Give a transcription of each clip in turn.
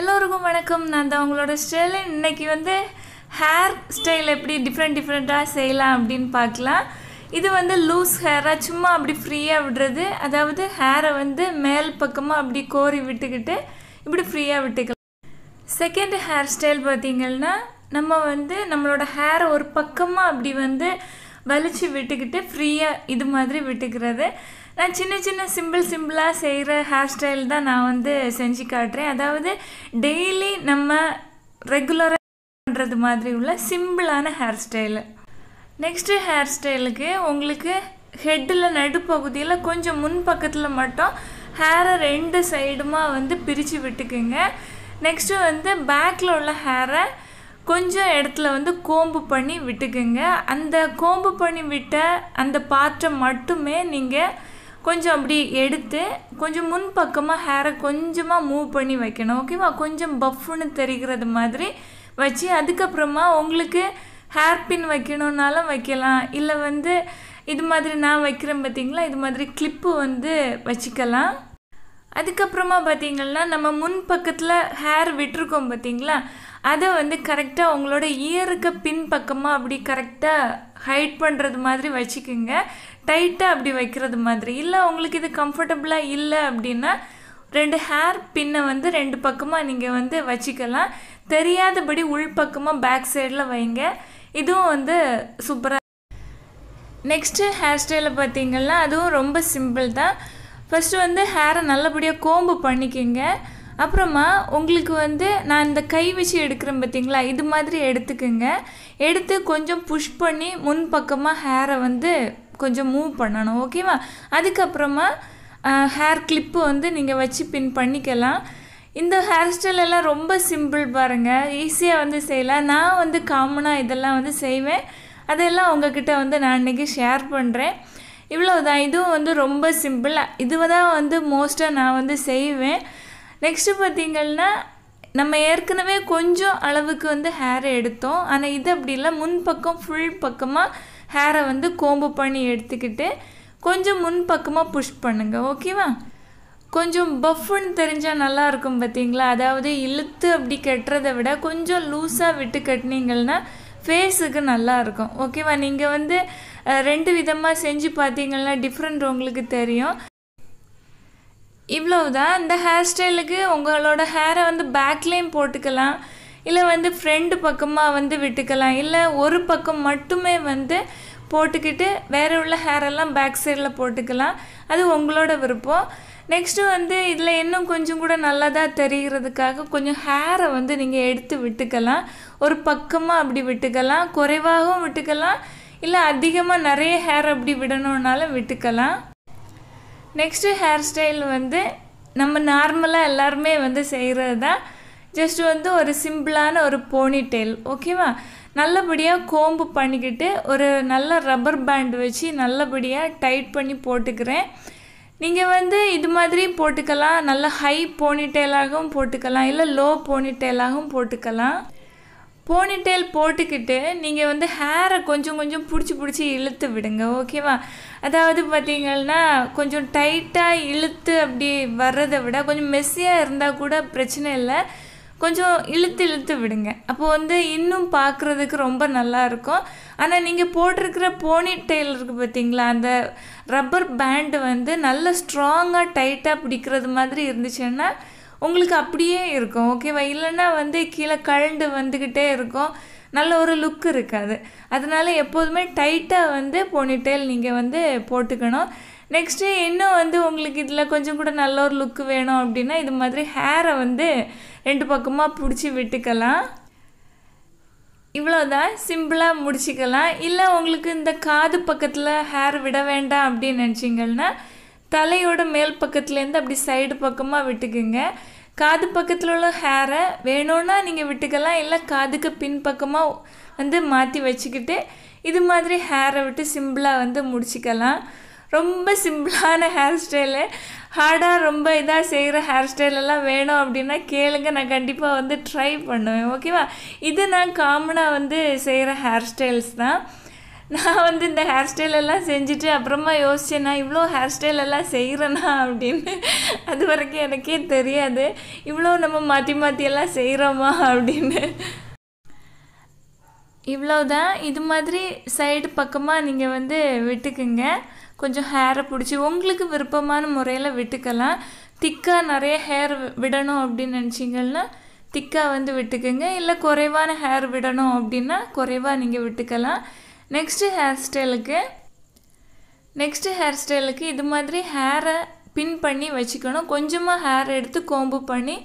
எல்லோருக்கும் வணக்கம் நான் தான் உங்களோட ஸ்டைலின் இன்றைக்கி வந்து ஹேர் ஸ்டைல் எப்படி டிஃப்ரெண்ட் டிஃப்ரெண்ட்டாக செய்யலாம் அப்படின்னு பார்க்கலாம் இது வந்து லூஸ் ஹேராக சும்மா அப்படி ஃப்ரீயாக விடுறது அதாவது ஹேரை வந்து மேல் பக்கமாக அப்படி கோரி விட்டுக்கிட்டு இப்படி ஃப்ரீயாக விட்டுக்கலாம் செகண்ட் ஹேர் ஸ்டைல் பார்த்திங்கன்னா நம்ம வந்து நம்மளோட ஹேரை ஒரு பக்கமாக அப்படி வந்து வலிச்சு விட்டுக்கிட்டு ஃப்ரீயாக இது மாதிரி விட்டுக்கிறது நான் சின்ன சின்ன சிம்பிள் சிம்பிளாக செய்கிற ஹேர் ஸ்டைல் தான் நான் வந்து செஞ்சு காட்டுறேன் அதாவது டெய்லி நம்ம ரெகுலராக பண்ணுறது மாதிரி உள்ள சிம்பிளான ஹேர் ஸ்டைலு நெக்ஸ்ட்டு ஹேர் ஸ்டைலுக்கு உங்களுக்கு ஹெட்டில் நடுப்பகுதியில் கொஞ்சம் முன் பக்கத்தில் மட்டும் ஹேரை ரெண்டு சைடுமாக வந்து பிரித்து விட்டுக்குங்க நெக்ஸ்ட்டு வந்து பேக்கில் உள்ள ஹேரை கொஞ்சம் இடத்துல வந்து கோம்பு பண்ணி விட்டுக்குங்க அந்த கோம்பு பண்ணி விட்ட அந்த பாட்டை மட்டுமே நீங்கள் கொஞ்சம் அப்படி எடுத்து கொஞ்சம் முன்பக்கமாக ஹேரை கொஞ்சமாக மூவ் பண்ணி வைக்கணும் ஓகேவா கொஞ்சம் பஃப்னு தெரிகிறது மாதிரி வச்சு அதுக்கப்புறமா உங்களுக்கு ஹேர் பின் வைக்கணுன்னாலும் வைக்கலாம் இல்லை வந்து இது மாதிரி நான் வைக்கிறேன் பார்த்திங்களா இது மாதிரி கிளிப்பு வந்து வச்சுக்கலாம் அதுக்கப்புறமா பார்த்திங்கன்னா நம்ம முன் பக்கத்தில் ஹேர் விட்டுருக்கோம் பார்த்திங்களா அதை வந்து கரெக்டாக உங்களோட இயருக்கு பின்பக்கமாக அப்படி கரெக்டாக ஹைட் பண்ணுறது மாதிரி வச்சுக்கோங்க டைட்டாக அப்படி வைக்கிறது மாதிரி இல்லை உங்களுக்கு இது கம்ஃபர்டபுளாக இல்லை அப்படின்னா ரெண்டு ஹேர் பின்னை வந்து ரெண்டு பக்கமாக நீங்கள் வந்து வச்சுக்கலாம் தெரியாதபடி உள்பக்கமாக பேக் சைடில் வைங்க இதுவும் வந்து சூப்பராக நெக்ஸ்ட்டு ஹேர் ஸ்டைலில் பார்த்தீங்கன்னா அதுவும் ரொம்ப சிம்பிள் தான் ஃபஸ்ட்டு வந்து ஹேரை நல்லபடியாக கோம்பு பண்ணிக்கோங்க அப்புறமா உங்களுக்கு வந்து நான் இந்த கை வச்சு எடுக்கிறேன் பார்த்தீங்களா இது மாதிரி எடுத்துக்கோங்க எடுத்து கொஞ்சம் புஷ் பண்ணி முன் பக்கமாக ஹேரை வந்து கொஞ்சம் மூவ் பண்ணணும் ஓகேவா அதுக்கப்புறமா ஹேர் கிளிப்பு வந்து நீங்கள் வச்சு பின் பண்ணிக்கலாம் இந்த ஹேர் ஸ்டைல் எல்லாம் ரொம்ப சிம்பிள் பாருங்கள் ஈஸியாக வந்து செய்யலாம் நான் வந்து காமனாக இதெல்லாம் வந்து செய்வேன் அதெல்லாம் உங்ககிட்ட வந்து நான் இன்றைக்கி ஷேர் பண்ணுறேன் இவ்வளோதான் இதுவும் வந்து ரொம்ப சிம்பிளாக இதுவை தான் வந்து மோஸ்ட்டாக நான் வந்து செய்வேன் நெக்ஸ்ட்டு பார்த்தீங்கன்னா நம்ம ஏற்கனவே கொஞ்சம் அளவுக்கு வந்து ஹேரை எடுத்தோம் ஆனால் இது அப்படி இல்லை முன்பக்கம் ஃபுல் பக்கமாக ஹேரை வந்து கோம்பு பண்ணி எடுத்துக்கிட்டு கொஞ்சம் முன்பக்கமாக புஷ் பண்ணுங்கள் ஓகேவா கொஞ்சம் பஃப்னு தெரிஞ்சால் நல்லாயிருக்கும் பார்த்தீங்களா அதாவது இழுத்து அப்படி கட்டுறதை விட கொஞ்சம் லூஸாக விட்டு கட்டினீங்கன்னா ஃபேஸுக்கு நல்லாயிருக்கும் ஓகேவா நீங்கள் வந்து ரெண்டு விதமாக செஞ்சு பார்த்தீங்கன்னா டிஃப்ரெண்ட் உங்களுக்கு தெரியும் இவ்வளவுதான் தான் இந்த ஹேர் ஸ்டைலுக்கு உங்களோட ஹேரை வந்து பேக்லேயும் போட்டுக்கலாம் இல்லை வந்து ஃப்ரெண்டு பக்கமாக வந்து விட்டுக்கலாம் இல்லை ஒரு பக்கம் மட்டுமே வந்து போட்டுக்கிட்டு வேறு உள்ள ஹேரெல்லாம் பேக் சைடில் போட்டுக்கலாம் அது உங்களோட விருப்பம் நெக்ஸ்ட்டு வந்து இதில் இன்னும் கொஞ்சம் கூட நல்லதாக தெரிகிறதுக்காக கொஞ்சம் ஹேரை வந்து நீங்கள் எடுத்து விட்டுக்கலாம் ஒரு பக்கமாக அப்படி விட்டுக்கலாம் குறைவாகவும் விட்டுக்கலாம் இல்லை அதிகமாக நிறைய ஹேர் அப்படி விடணுன்னாலும் விட்டுக்கலாம் நெக்ஸ்ட்டு ஹேர் ஸ்டைல் வந்து நம்ம நார்மலாக எல்லாருமே வந்து செய்கிறது தான் ஜஸ்ட் வந்து ஒரு சிம்பிளான ஒரு போனி டெயில் ஓகேவா நல்லபடியாக கோம்பு பண்ணிக்கிட்டு ஒரு நல்ல ரப்பர் பேண்ட் வச்சு நல்லபடியாக டைட் பண்ணி போட்டுக்கிறேன் நீங்கள் வந்து இது மாதிரி போட்டுக்கலாம் நல்ல ஹை போனிட்டெயிலாகவும் போட்டுக்கலாம் இல்லை லோ போனிட்டெயிலாகவும் போட்டுக்கலாம் போனிடெயில் போட்டுக்கிட்டு நீங்கள் வந்து ஹேரை கொஞ்சம் கொஞ்சம் பிடிச்சி பிடிச்சி இழுத்து விடுங்க ஓகேவா அதாவது பார்த்தீங்கன்னா கொஞ்சம் டைட்டாக இழுத்து அப்படி வர்றதை விட கொஞ்சம் மெஸ்ஸியாக இருந்தால் கூட பிரச்சனை இல்லை கொஞ்சம் இழுத்து இழுத்து விடுங்க அப்போ வந்து இன்னும் பார்க்குறதுக்கு ரொம்ப நல்லாயிருக்கும் ஆனால் நீங்கள் போட்டிருக்கிற போனி இருக்குது பார்த்தீங்களா அந்த ரப்பர் பேண்டு வந்து நல்ல ஸ்ட்ராங்காக டைட்டாக பிடிக்கிறது மாதிரி இருந்துச்சுன்னா உங்களுக்கு அப்படியே இருக்கும் ஓகேவா இல்லைன்னா வந்து கீழே கழண்டு வந்துக்கிட்டே இருக்கும் நல்ல ஒரு லுக் இருக்காது அதனால் எப்போதுமே டைட்டாக வந்து போனிட்டெயில் நீங்கள் வந்து போட்டுக்கணும் நெக்ஸ்ட்டு இன்னும் வந்து உங்களுக்கு இதில் கொஞ்சம் கூட நல்ல ஒரு லுக் வேணும் அப்படின்னா இது மாதிரி ஹேரை வந்து ரெண்டு பக்கமாக பிடிச்சி விட்டுக்கலாம் இவ்வளோதான் சிம்பிளாக முடிச்சிக்கலாம் இல்லை உங்களுக்கு இந்த காது பக்கத்தில் ஹேர் விட வேண்டாம் அப்படின்னு நினச்சிங்கன்னா தலையோட மேல் பக்கத்துலேருந்து அப்படி சைடு பக்கமாக விட்டுக்குங்க காது பக்கத்தில் உள்ள ஹேரை வேணும்னா நீங்கள் விட்டுக்கலாம் இல்லை காதுக்கு பின்பக்கமாக வந்து மாற்றி வச்சுக்கிட்டு இது மாதிரி ஹேரை விட்டு சிம்பிளாக வந்து முடிச்சுக்கலாம் ரொம்ப சிம்பிளான ஹேர் ஸ்டைலு ஹார்டாக ரொம்ப இதாக செய்கிற ஹேர் ஸ்டைலெல்லாம் வேணும் அப்படின்னா கேளுங்க நான் கண்டிப்பாக வந்து ட்ரை பண்ணுவேன் ஓகேவா இது நான் காமனாக வந்து செய்கிற ஹேர் ஸ்டைல்ஸ் தான் நான் வந்து இந்த ஹேர் ஸ்டைல் எல்லாம் செஞ்சுட்டு அப்புறமா யோசிச்சேன் நான் இவ்வளோ ஹேர் ஸ்டைல் எல்லாம் செய்கிறேனா அப்படின்னு அது வரைக்கும் எனக்கே தெரியாது இவ்வளோ நம்ம மாற்றி மாற்றி எல்லாம் செய்கிறோமா அப்படின்னு இவ்வளோதான் இது மாதிரி சைடு பக்கமாக நீங்கள் வந்து விட்டுக்குங்க கொஞ்சம் ஹேரை பிடிச்சி உங்களுக்கு விருப்பமான முறையில் விட்டுக்கலாம் திக்காக நிறைய ஹேர் விடணும் அப்படின்னு நினச்சிங்கன்னா திக்காக வந்து விட்டுக்குங்க இல்லை குறைவான ஹேர் விடணும் அப்படின்னா குறைவாக நீங்கள் விட்டுக்கலாம் நெக்ஸ்ட்டு ஹேர் ஸ்டைலுக்கு நெக்ஸ்ட்டு ஹேர் ஸ்டைலுக்கு இது மாதிரி ஹேரை பின் பண்ணி வச்சுக்கணும் கொஞ்சமாக ஹேர் எடுத்து கோம்பு பண்ணி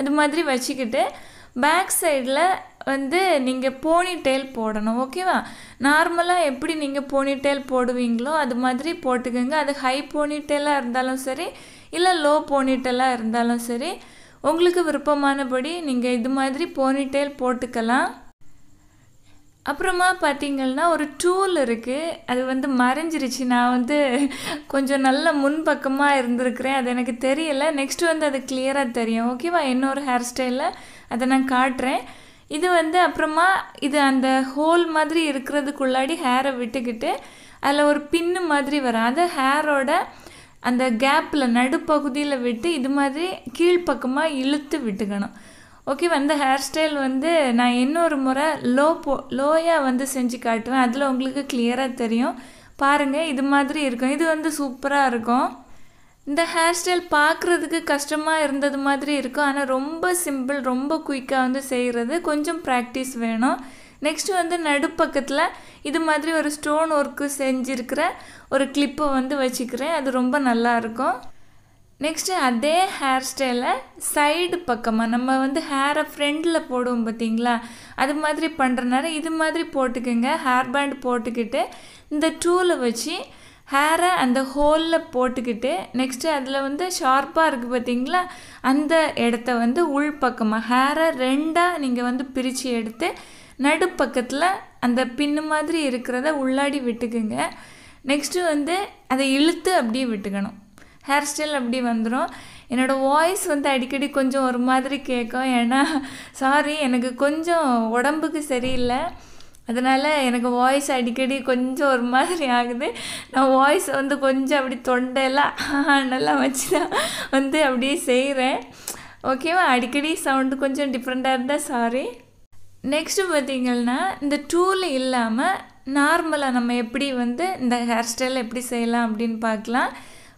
அது மாதிரி வச்சுக்கிட்டு பேக் சைடில் வந்து நீங்கள் போனி டெயில் போடணும் ஓகேவா நார்மலாக எப்படி நீங்கள் போனி டெயில் போடுவீங்களோ அது மாதிரி போட்டுக்கோங்க அது ஹை போனி டெயிலாக இருந்தாலும் சரி இல்லை லோ போனி டெயிலாக இருந்தாலும் சரி உங்களுக்கு விருப்பமானபடி நீங்கள் இது மாதிரி போனி டெயில் போட்டுக்கலாம் அப்புறமா பார்த்தீங்கன்னா ஒரு டூல் இருக்குது அது வந்து மறைஞ்சிருச்சு நான் வந்து கொஞ்சம் நல்ல முன்பக்கமாக இருந்திருக்கிறேன் அது எனக்கு தெரியல நெக்ஸ்ட் வந்து அது கிளியராக தெரியும் ஓகேவா இன்னொரு ஹேர் ஸ்டைலில் அதை நான் காட்டுறேன் இது வந்து அப்புறமா இது அந்த ஹோல் மாதிரி இருக்கிறதுக்குள்ளாடி ஹேரை விட்டுக்கிட்டு அதில் ஒரு பின்னு மாதிரி வரும் அது ஹேரோட அந்த கேப்பில் நடுப்பகுதியில் விட்டு இது மாதிரி கீழ்ப்பக்கமாக இழுத்து விட்டுக்கணும் ஓகேவா இந்த ஹேர் ஸ்டைல் வந்து நான் இன்னொரு முறை லோ போ லோயாக வந்து செஞ்சு காட்டுவேன் அதில் உங்களுக்கு கிளியராக தெரியும் பாருங்கள் இது மாதிரி இருக்கும் இது வந்து சூப்பராக இருக்கும் இந்த ஹேர் ஸ்டைல் பார்க்குறதுக்கு கஷ்டமாக இருந்தது மாதிரி இருக்கும் ஆனால் ரொம்ப சிம்பிள் ரொம்ப குயிக்காக வந்து செய்கிறது கொஞ்சம் ப்ராக்டிஸ் வேணும் நெக்ஸ்ட் வந்து நடுப்பக்கத்தில் இது மாதிரி ஒரு ஸ்டோன் ஒர்க்கு செஞ்சுருக்கிற ஒரு கிளிப்பை வந்து வச்சுக்கிறேன் அது ரொம்ப நல்லாயிருக்கும் நெக்ஸ்ட்டு அதே ஹேர் ஸ்டைலை சைடு பக்கமாக நம்ம வந்து ஹேரை ஃப்ரெண்டில் போடுவோம் பார்த்திங்களா அது மாதிரி பண்ணுறனால இது மாதிரி போட்டுக்கோங்க ஹேர் பேண்ட் போட்டுக்கிட்டு இந்த டூலை வச்சு ஹேரை அந்த ஹோலில் போட்டுக்கிட்டு நெக்ஸ்ட்டு அதில் வந்து ஷார்ப்பாக இருக்குது பார்த்திங்களா அந்த இடத்த வந்து உள் பக்கமாக ஹேரை ரெண்டாக நீங்கள் வந்து பிரித்து எடுத்து நடுப்பக்கத்தில் அந்த பின்னு மாதிரி இருக்கிறத உள்ளாடி விட்டுக்குங்க நெக்ஸ்ட்டு வந்து அதை இழுத்து அப்படியே விட்டுக்கணும் ஹேர் ஸ்டைல் அப்படி வந்துடும் என்னோடய வாய்ஸ் வந்து அடிக்கடி கொஞ்சம் ஒரு மாதிரி கேட்கும் ஏன்னா சாரி எனக்கு கொஞ்சம் உடம்புக்கு சரியில்லை அதனால் எனக்கு வாய்ஸ் அடிக்கடி கொஞ்சம் ஒரு மாதிரி ஆகுது நான் வாய்ஸ் வந்து கொஞ்சம் அப்படி தொண்டையெல்லாம் நல்லா வச்சு தான் வந்து அப்படியே செய்கிறேன் ஓகேவா அடிக்கடி சவுண்டு கொஞ்சம் டிஃப்ரெண்ட்டாக இருந்தால் சாரி நெக்ஸ்ட்டு பார்த்திங்கன்னா இந்த டூல் இல்லாமல் நார்மலாக நம்ம எப்படி வந்து இந்த ஹேர் ஸ்டைல் எப்படி செய்யலாம் அப்படின்னு பார்க்கலாம்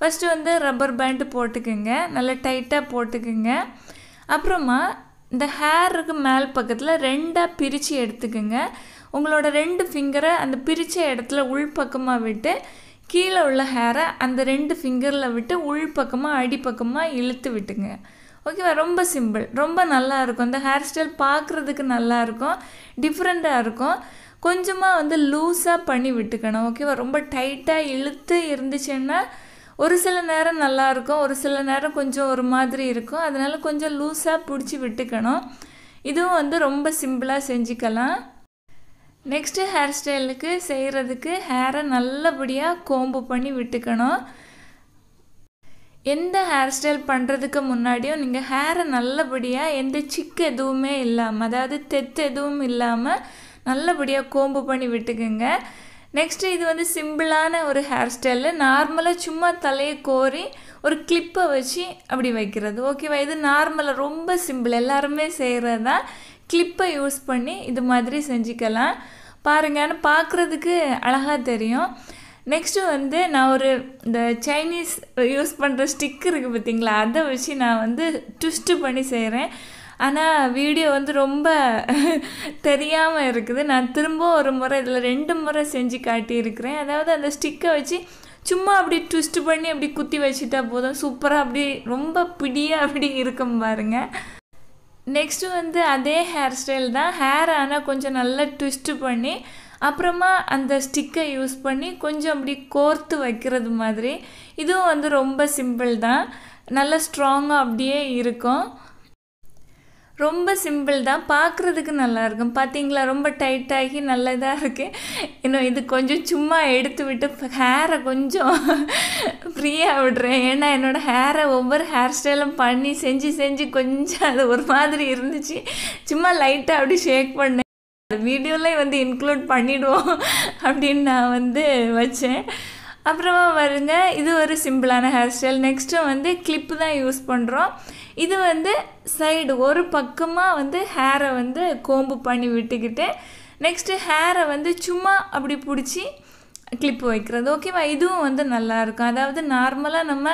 ஃபஸ்ட்டு வந்து ரப்பர் பேண்டு போட்டுக்குங்க நல்லா டைட்டாக போட்டுக்குங்க அப்புறமா இந்த ஹேருக்கு மேல் பக்கத்தில் ரெண்டாக பிரித்து எடுத்துக்குங்க உங்களோட ரெண்டு ஃபிங்கரை அந்த பிரித்த இடத்துல உள்பக்கமாக விட்டு கீழே உள்ள ஹேரை அந்த ரெண்டு ஃபிங்கரில் விட்டு உள் பக்கமாக அடிப்பக்கமாக இழுத்து விட்டுங்க ஓகேவா ரொம்ப சிம்பிள் ரொம்ப நல்லாயிருக்கும் இந்த ஹேர் ஸ்டைல் பார்க்குறதுக்கு நல்லாயிருக்கும் டிஃப்ரெண்ட்டாக இருக்கும் கொஞ்சமாக வந்து லூஸாக பண்ணி விட்டுக்கணும் ஓகேவா ரொம்ப டைட்டாக இழுத்து இருந்துச்சுன்னா ஒரு சில நேரம் நல்லாயிருக்கும் ஒரு சில நேரம் கொஞ்சம் ஒரு மாதிரி இருக்கும் அதனால் கொஞ்சம் லூஸாக பிடிச்சி விட்டுக்கணும் இதுவும் வந்து ரொம்ப சிம்பிளாக செஞ்சுக்கலாம் நெக்ஸ்ட்டு ஹேர் ஸ்டைலுக்கு செய்கிறதுக்கு ஹேரை நல்லபடியாக கோம்பு பண்ணி விட்டுக்கணும் எந்த ஹேர் ஸ்டைல் பண்ணுறதுக்கு முன்னாடியும் நீங்கள் ஹேரை நல்லபடியாக எந்த சிக்கு எதுவுமே இல்லாமல் அதாவது தெத்து எதுவும் இல்லாமல் நல்லபடியாக கோம்பு பண்ணி விட்டுக்குங்க நெக்ஸ்ட்டு இது வந்து சிம்பிளான ஒரு ஹேர் ஸ்டைலில் நார்மலாக சும்மா தலையை கோரி ஒரு கிளிப்பை வச்சு அப்படி வைக்கிறது ஓகேவா இது நார்மலாக ரொம்ப சிம்பிள் எல்லாருமே செய்கிறது தான் கிளிப்பை யூஸ் பண்ணி இது மாதிரி செஞ்சுக்கலாம் பாருங்க ஆனால் பார்க்குறதுக்கு அழகாக தெரியும் நெக்ஸ்ட்டு வந்து நான் ஒரு இந்த சைனீஸ் யூஸ் பண்ணுற ஸ்டிக் இருக்குது பார்த்திங்களா அதை வச்சு நான் வந்து ட்விஸ்ட்டு பண்ணி செய்கிறேன் ஆனால் வீடியோ வந்து ரொம்ப தெரியாமல் இருக்குது நான் திரும்ப ஒரு முறை இதில் ரெண்டு முறை செஞ்சு காட்டியிருக்கிறேன் அதாவது அந்த ஸ்டிக்கை வச்சு சும்மா அப்படி ட்விஸ்ட் பண்ணி அப்படி குத்தி வச்சுட்டா போதும் சூப்பராக அப்படி ரொம்ப பிடியாக அப்படி இருக்கும் பாருங்க நெக்ஸ்ட்டு வந்து அதே ஹேர் ஸ்டைல் தான் ஹேர் ஆனால் கொஞ்சம் நல்லா ட்விஸ்ட்டு பண்ணி அப்புறமா அந்த ஸ்டிக்கை யூஸ் பண்ணி கொஞ்சம் அப்படி கோர்த்து வைக்கிறது மாதிரி இதுவும் வந்து ரொம்ப சிம்பிள் தான் நல்லா ஸ்ட்ராங்காக அப்படியே இருக்கும் ரொம்ப சிம்பிள் தான் பார்க்குறதுக்கு நல்லாயிருக்கும் பார்த்தீங்களா ரொம்ப டைட்டாகி நல்லா இதாக இருக்குது இன்னும் இது கொஞ்சம் சும்மா எடுத்து விட்டு ஹேரை கொஞ்சம் ஃப்ரீயாக விடுறேன் ஏன்னா என்னோடய ஹேரை ஒவ்வொரு ஹேர் ஸ்டைலும் பண்ணி செஞ்சு செஞ்சு கொஞ்சம் அது ஒரு மாதிரி இருந்துச்சு சும்மா லைட்டாக அப்படி ஷேக் பண்ணேன் அந்த வந்து இன்க்ளூட் பண்ணிவிடுவோம் அப்படின்னு நான் வந்து வச்சேன் அப்புறமா வருங்க இது ஒரு சிம்பிளான ஹேர் ஸ்டைல் நெக்ஸ்ட்டு வந்து கிளிப்பு தான் யூஸ் பண்ணுறோம் இது வந்து சைடு ஒரு பக்கமாக வந்து ஹேரை வந்து கோம்பு பண்ணி விட்டுக்கிட்டு நெக்ஸ்ட்டு ஹேரை வந்து சும்மா அப்படி பிடிச்சி கிளிப் வைக்கிறது ஓகேவா இதுவும் வந்து நல்லாயிருக்கும் அதாவது நார்மலாக நம்ம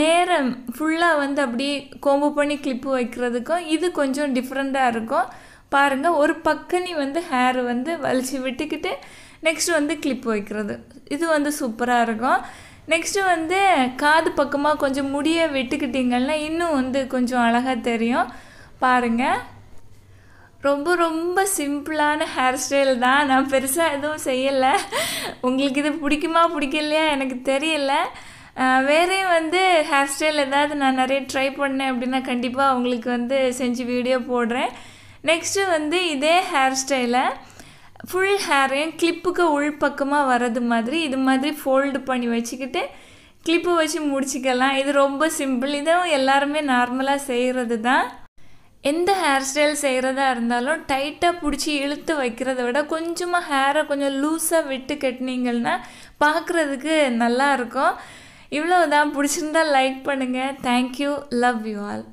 நேரம் ஃபுல்லாக வந்து அப்படியே கோம்பு பண்ணி கிளிப்பு வைக்கிறதுக்கும் இது கொஞ்சம் டிஃப்ரெண்ட்டாக இருக்கும் பாருங்கள் ஒரு பக்கனி வந்து ஹேர் வந்து வலிச்சு விட்டுக்கிட்டு நெக்ஸ்ட் வந்து கிளிப் வைக்கிறது இது வந்து சூப்பராக இருக்கும் நெக்ஸ்ட்டு வந்து காது பக்கமாக கொஞ்சம் முடிய விட்டுக்கிட்டீங்கன்னா இன்னும் வந்து கொஞ்சம் அழகாக தெரியும் பாருங்கள் ரொம்ப ரொம்ப சிம்பிளான ஹேர் ஸ்டைல் தான் நான் பெருசாக எதுவும் செய்யலை உங்களுக்கு இது பிடிக்குமா பிடிக்கலையா எனக்கு தெரியல வேறையும் வந்து ஹேர் ஸ்டைல் ஏதாவது நான் நிறைய ட்ரை பண்ணேன் அப்படின்னா கண்டிப்பாக உங்களுக்கு வந்து செஞ்சு வீடியோ போடுறேன் நெக்ஸ்ட்டு வந்து இதே ஹேர் ஸ்டைலை ஃபுல் ஹேரையும் கிளிப்புக்கு உள்பக்கமாக வர்றது மாதிரி இது மாதிரி ஃபோல்டு பண்ணி வச்சுக்கிட்டு கிளிப்பு வச்சு முடிச்சிக்கலாம் இது ரொம்ப சிம்பிள் இதுவும் எல்லாருமே நார்மலாக செய்கிறது தான் எந்த ஹேர் ஸ்டைல் செய்கிறதா இருந்தாலும் டைட்டாக பிடிச்சி இழுத்து வைக்கிறத விட கொஞ்சமாக ஹேரை கொஞ்சம் லூஸாக விட்டு கட்டினீங்கன்னா பார்க்குறதுக்கு நல்லாயிருக்கும் இவ்வளோ தான் பிடிச்சிருந்தா லைக் பண்ணுங்கள் தேங்க்யூ லவ் யூ ஆல்